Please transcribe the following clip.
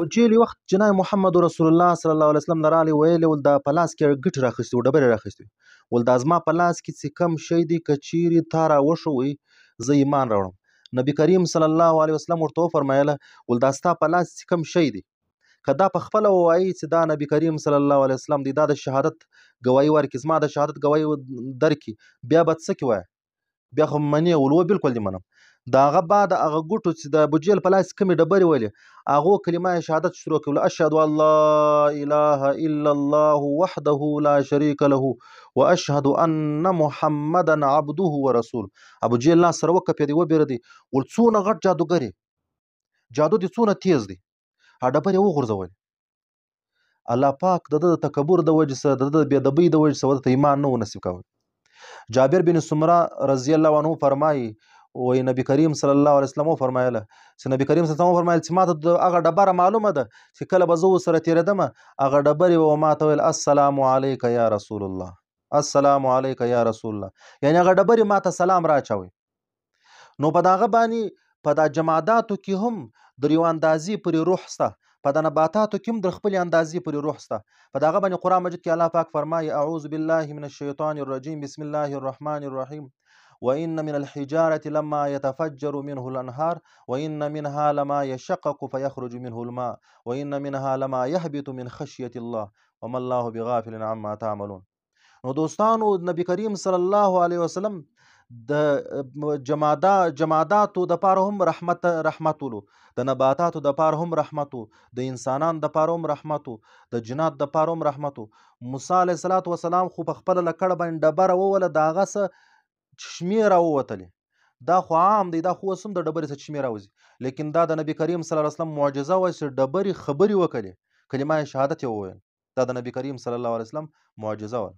بجې وخت جناب محمد رسول الله صلی الله علیه وسلم رالی ویل ول دا پلاس کې ګټ راخستی ډبره راخستی ول دا زما پلاس کې څه کم شی دی کچيري تارا وشوي زه ایمان راوړم نبی کریم صلی الله علیه وسلم ورته فرمایله ول دا ستا پلاس څه کم شی دی کدا په خپل وایي چې دا نبی کریم صلی الله علیه وسلم دی دا د شهادت گواہی ورکې زما د شهادت گواہی درکې بیا به څه کوي بیا خو منی ولو بالکل دی منم د هغه بعد هغه ګوټو چې د ابوجهل په لاس کومې ډبرې ولې هغو کلمه شهادت شروع کوله اشهد ان لا اله الا الله وحده لا شریک له واشهد ان محمدا عبده ورسول ابوجهل لاس سره وکپې دی وبېردی ول څونه غټ جادوګر جادو دې څونه تیز دی ډبرې وغورځولې الله پاک د د تکبر د وجې سره د د بې دبۍ د وجې سره ورته ایمان نه و نصیب کول جابر بن سمره رضی الله عنه فرمایي وای نبی کریم صلی الله علیه وسلم فرمایله چې نبی کریم صلی الله علیه وسلم فرمایل چې ماته هغه ډبره معلومه ده چې کله به زه ورسره تېرېدم هغه ډبرې به ماته ویل السلام علیک یا رسول الله السلام علیک یا رسول الله یعنی هغه ډبرې ماته سلام راچوي نو په دغه باندې په دا جماداتو کې هم د یو اندازې پورې روح سته په د نباتاتو کې هم د خپل اندازې پورې روح سته په دغه باندې قرآن مجید کې الله پاک فرمایي اعوذ بالله من الشیطان الرجیم بسم الله الرحمن الرحیم وإن من الحجارة لما يتفجر منه الأنهار وإن منها لما يشقق فيخرج منه الماء وإن منها لما يهبط من خشية الله وما الله بغافل عما تعملون نو دوستانو نبی کریم صلی الله علیه وسلم د جمادا جماداتو د پاره هم رحمت رحمتولو د نباتاتو د پاره هم رحمتو د انسانان د پاره هم رحمتو د جنات د پاره هم رحمتو موسی علیه السلام خو په خپل لکړه باندې ډبره ووله داغه سه چشمې راووتلې دا خو عام دی دا خو اوس هم د ډبرې څخه چشمې راوځي لیکن دا د نبي کریم صلی الله علیه وسلم معجزه وه چې ډبرې خبرې وکړې کلمه شهادت یې وویل دا د نبي کریم صلی الله علیه وسلم معجزه وه